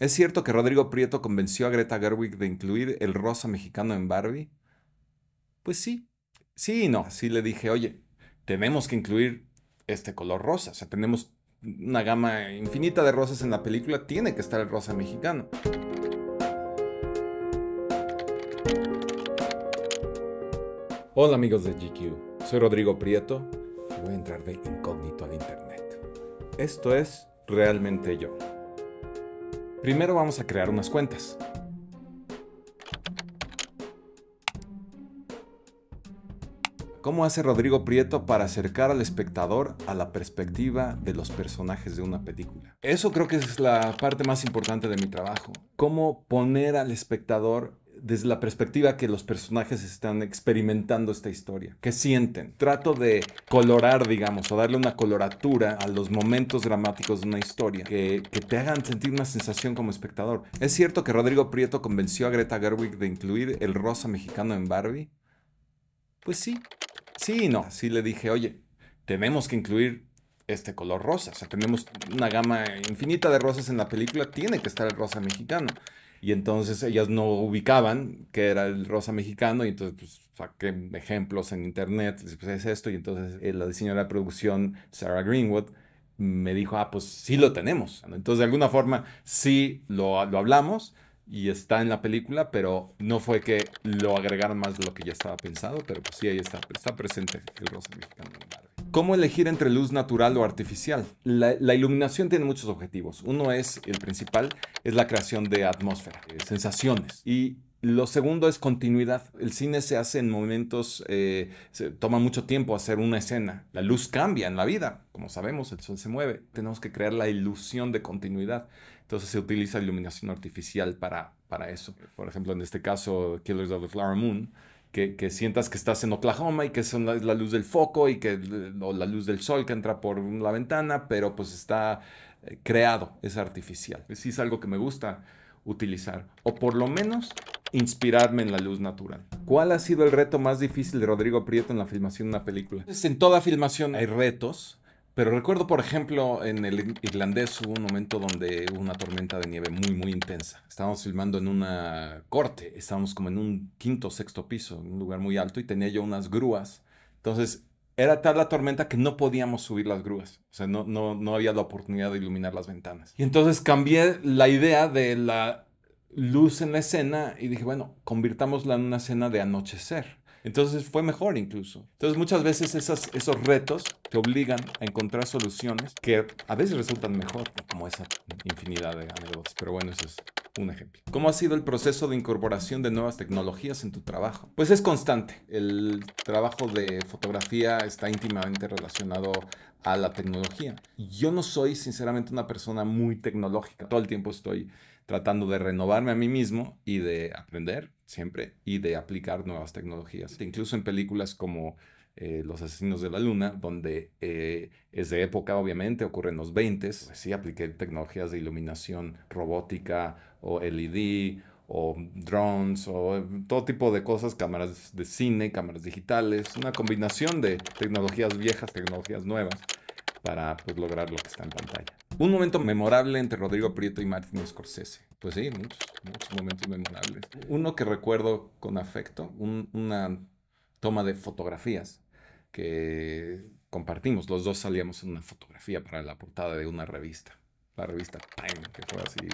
¿Es cierto que Rodrigo Prieto convenció a Greta Gerwig de incluir el rosa mexicano en Barbie? Pues sí, sí y no. Sí le dije, oye, tenemos que incluir este color rosa. O sea, tenemos una gama infinita de rosas en la película, tiene que estar el rosa mexicano. Hola amigos de GQ, soy Rodrigo Prieto y voy a entrar de incógnito al internet. Esto es Realmente Yo. Primero vamos a crear unas cuentas. ¿Cómo hace Rodrigo Prieto para acercar al espectador a la perspectiva de los personajes de una película? Eso creo que es la parte más importante de mi trabajo. ¿Cómo poner al espectador desde la perspectiva que los personajes están experimentando esta historia, que sienten. Trato de colorar, digamos, o darle una coloratura a los momentos dramáticos de una historia que, que te hagan sentir una sensación como espectador. ¿Es cierto que Rodrigo Prieto convenció a Greta Gerwig de incluir el rosa mexicano en Barbie? Pues sí, sí y no. Sí le dije, oye, tenemos que incluir este color rosa. O sea, tenemos una gama infinita de rosas en la película, tiene que estar el rosa mexicano y entonces ellas no ubicaban que era el rosa mexicano y entonces pues, saqué ejemplos en internet, pues es esto y entonces eh, la diseñadora de producción Sarah Greenwood me dijo, ah, pues sí lo tenemos. Entonces de alguna forma sí lo, lo hablamos y está en la película, pero no fue que lo agregaran más de lo que ya estaba pensado, pero pues sí, ahí está, está presente el rosa mexicano. ¿Cómo elegir entre luz natural o artificial? La, iluminación tiene muchos objetivos. Uno es, el principal, es la creación de atmósfera, sensaciones. Y lo segundo es continuidad. El cine se hace en momentos, eh, se toma mucho tiempo hacer una escena. La luz cambia en la vida. Como sabemos, el sol se mueve. Tenemos que crear la ilusión de continuidad. Entonces se utiliza iluminación artificial para, para eso. Por ejemplo, en este caso, Killers of the Flower Moon que, sientas que estás en Oklahoma y que es la, luz del foco y que eh, o la luz del sol que entra por la ventana, pero pues está eh, creado, es artificial. Sí es algo que me gusta utilizar o por lo menos inspirarme en la luz natural. ¿Cuál ha sido el reto más difícil de Rodrigo Prieto en la filmación de una película? En toda filmación hay retos pero recuerdo, por ejemplo, en el irlandés hubo un momento donde hubo una tormenta de nieve muy, muy intensa. Estábamos filmando en una corte, estábamos como en un quinto, sexto piso, en un lugar muy alto, y tenía yo unas grúas. Entonces, era tal la tormenta que no podíamos subir las grúas. O sea, no, no, no había la oportunidad de iluminar las ventanas. Y entonces cambié la idea de la luz en la escena y dije, bueno, convirtámosla en una escena de anochecer. Entonces fue mejor incluso. Entonces muchas veces esos retos te obligan a encontrar soluciones que a veces resultan mejor, como esa infinidad de anécdotas. Pero bueno, eso es un ejemplo. ¿Cómo ha sido el proceso de incorporación de nuevas tecnologías en tu trabajo? Pues es constante. El trabajo de fotografía está íntimamente relacionado a la tecnología. Yo no soy sinceramente una persona muy tecnológica. Todo el tiempo estoy tratando de renovarme a mí mismo y de aprender siempre y de aplicar nuevas tecnologías. Incluso en películas como eh, Los Asesinos de la Luna, donde eh, es de época, obviamente, ocurre en los 20, s pues sí apliqué tecnologías de iluminación robótica o LED o drones o todo tipo de cosas, cámaras de cine, cámaras digitales, una combinación de tecnologías viejas, tecnologías nuevas para pues, lograr lo que está en pantalla. Un momento memorable entre Rodrigo Prieto y Martin Scorsese. Pues sí, muchos, muchos momentos memorables. Uno que recuerdo con afecto, una toma de fotografías que compartimos. Los dos salíamos en una fotografía para la portada de una revista, la revista Time, que fue así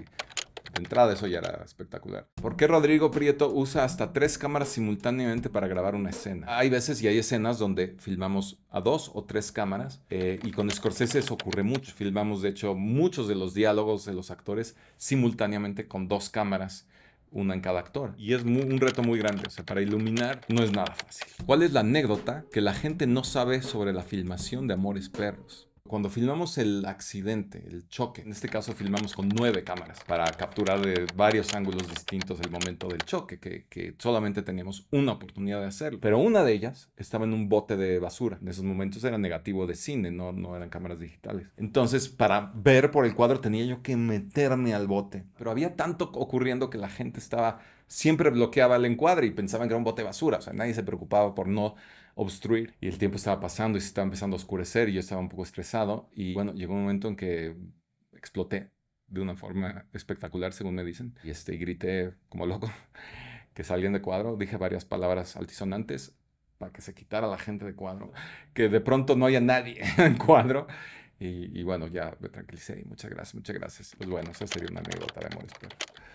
entrada eso ya era espectacular. ¿Por qué Rodrigo Prieto usa hasta tres cámaras simultáneamente para grabar una escena? Hay veces y hay escenas donde filmamos a dos o tres cámaras eh, y con Scorsese eso ocurre mucho. Filmamos de hecho muchos de los diálogos de los actores simultáneamente con dos cámaras una en cada actor. Y es un reto muy grande, o sea, para iluminar no es nada fácil. ¿Cuál es la anécdota que la gente no sabe sobre la filmación de Amores Perros? Cuando filmamos el accidente, el choque, en este caso filmamos con nueve cámaras para capturar de varios ángulos distintos el momento del choque, que, solamente teníamos una oportunidad de hacerlo. Pero una de ellas estaba en un bote de basura. En esos momentos era negativo de cine, no, no eran cámaras digitales. Entonces, para ver por el cuadro tenía yo que meterme al bote. Pero había tanto ocurriendo que la gente estaba siempre bloqueaba el encuadre y pensaban que era un bote de basura. O sea, nadie se preocupaba por no obstruir. Y el tiempo estaba pasando y se estaba empezando a oscurecer y yo estaba un poco estresado. Y bueno, llegó un momento en que exploté de una forma espectacular, según me dicen. Y, este, grité como loco que salían de cuadro. Dije varias palabras altisonantes para que se quitara la gente de cuadro. Que de pronto no haya nadie en cuadro. Y, bueno, ya me tranquilicé. Muchas gracias, muchas gracias. Pues bueno, esa sería una anécdota de amores.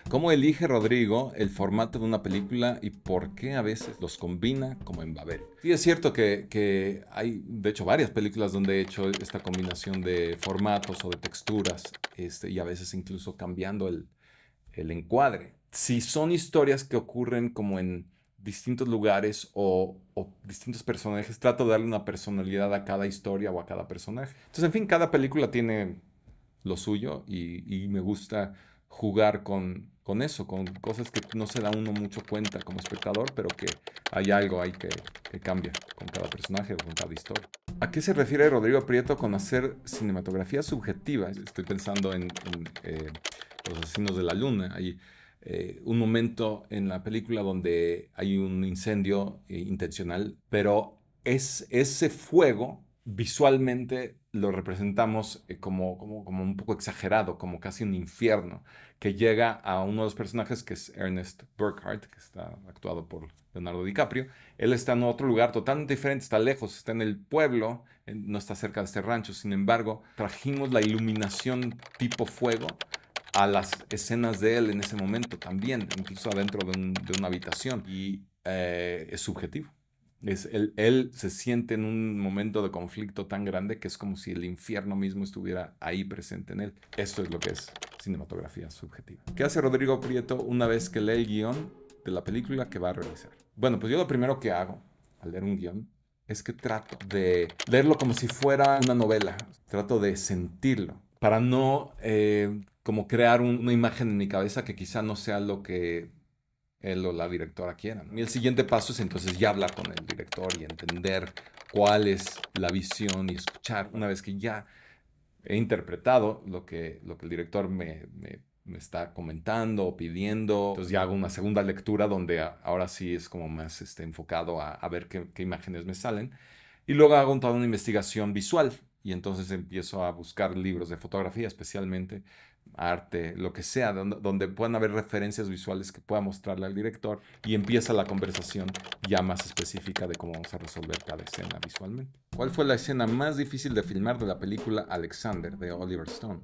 ¿Cómo elige Rodrigo el formato de una película y por qué a veces los combina como en Babel? Sí, es cierto que, hay, de hecho, varias películas donde he hecho esta combinación de formatos o de texturas este, y a veces incluso cambiando el, el encuadre. Si son historias que ocurren como en distintos lugares o, distintos personajes, trato de darle una personalidad a cada historia o a cada personaje. Entonces, en fin, cada película tiene lo suyo y, me gusta jugar con, con, eso, con cosas que no se da uno mucho cuenta como espectador, pero que hay algo ahí que, cambia con cada personaje o con cada historia. ¿A qué se refiere Rodrigo Prieto con hacer cinematografía subjetiva? Estoy pensando en, eh, Los Asesinos de la Luna. Ahí eh, un momento en la película donde hay un incendio eh, intencional, pero es, ese fuego visualmente lo representamos eh, como, como, como, un poco exagerado, como casi un infierno, que llega a uno de los personajes, que es Ernest Burkhardt, que está actuado por Leonardo DiCaprio. Él está en otro lugar totalmente diferente, está lejos, está en el pueblo, no está cerca de este rancho. Sin embargo, trajimos la iluminación tipo fuego a las escenas de él en ese momento también, incluso adentro de, una habitación. Y eh, es subjetivo. Es, él, él, se siente en un momento de conflicto tan grande que es como si el infierno mismo estuviera ahí presente en él. eso es lo que es cinematografía subjetiva. ¿Qué hace Rodrigo Prieto una vez que lee el guión de la película que va a realizar? Bueno, pues yo lo primero que hago al leer un guión es que trato de leerlo como si fuera una novela. Trato de sentirlo para no eh, como crear una imagen en mi cabeza que quizá no sea lo que él o la directora quieran. Y el siguiente paso es entonces ya hablar con el director y entender cuál es la visión y escuchar. Una vez que ya he interpretado lo que, lo que el director me, está comentando o pidiendo, entonces ya hago una segunda lectura donde ahora sí es como más este, enfocado a, ver qué, qué, imágenes me salen. Y luego hago toda una investigación visual y entonces empiezo a buscar libros de fotografía especialmente, arte, lo que sea, donde, donde, puedan haber referencias visuales que pueda mostrarle al director y empieza la conversación ya más específica de cómo vamos a resolver cada escena visualmente. ¿Cuál fue la escena más difícil de filmar de la película Alexander de Oliver Stone?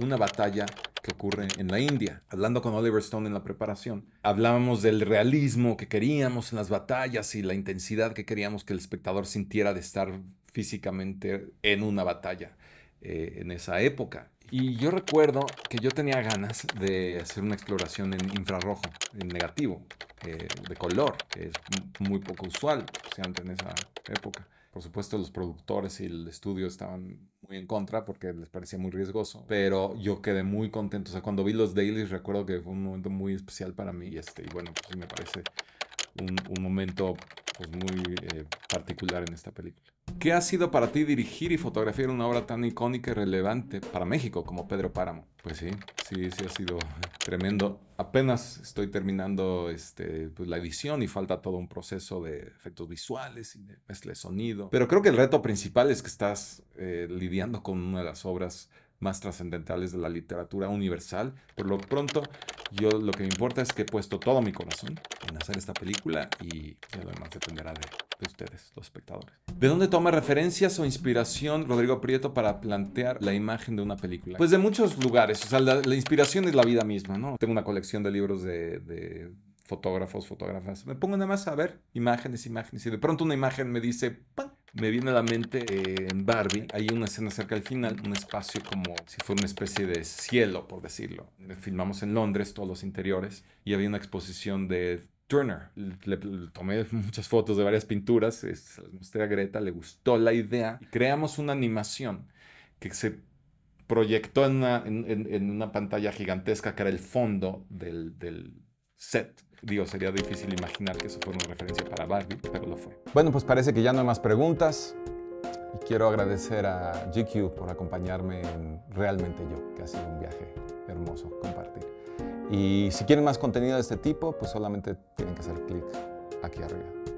Una batalla que ocurre en la India. Hablando con Oliver Stone en la preparación, hablábamos del realismo que queríamos en las batallas y la intensidad que queríamos que el espectador sintiera de estar físicamente en una batalla eh, en esa época. Y yo recuerdo que yo tenía ganas de hacer una exploración en infrarrojo, en negativo, eh, de color, que es muy poco usual, especialmente pues, en esa época. Por supuesto, los productores y el estudio estaban muy en contra porque les parecía muy riesgoso, pero yo quedé muy contento. O sea, cuando vi los dailies, recuerdo que fue un momento muy especial para mí y, este, y bueno, pues me parece un, momento pues, muy eh, particular en esta película. ¿Qué ha sido para ti dirigir y fotografiar una obra tan icónica y relevante para México como Pedro Páramo? Pues sí, sí, sí ha sido tremendo. Apenas estoy terminando este, pues, la edición y falta todo un proceso de efectos visuales y de sonido. Pero creo que el reto principal es que estás eh, lidiando con una de las obras más trascendentales de la literatura universal. Por lo pronto, yo lo que me importa es que he puesto todo mi corazón en hacer esta película y ya lo demás dependerá de ustedes, los espectadores. ¿De dónde toma referencias o inspiración Rodrigo Prieto para plantear la imagen de una película? Pues de muchos lugares, o sea, la, inspiración es la vida misma, ¿no? Tengo una colección de libros de, fotógrafos, fotógrafas. Me pongo nada más a ver imágenes, imágenes, y de pronto una imagen me dice, ¡pam! me viene a la mente eh, en Barbie, hay una escena cerca del final, un espacio como si fuera una especie de cielo, por decirlo. Filmamos en Londres todos los interiores y había una exposición de Turner. Le, tomé muchas fotos de varias pinturas, se las mostré a Greta, le gustó la idea creamos una animación que se proyectó en una, pantalla gigantesca que era el fondo del, del set. Digo, sería difícil imaginar que eso fuera una referencia para Barbie, pero lo fue. Bueno, pues parece que ya no hay más preguntas. Y quiero agradecer a GQ por acompañarme en Realmente Yo, que ha sido un viaje hermoso compartir. Y si quieren más contenido de este tipo, pues solamente tienen que hacer clic aquí arriba.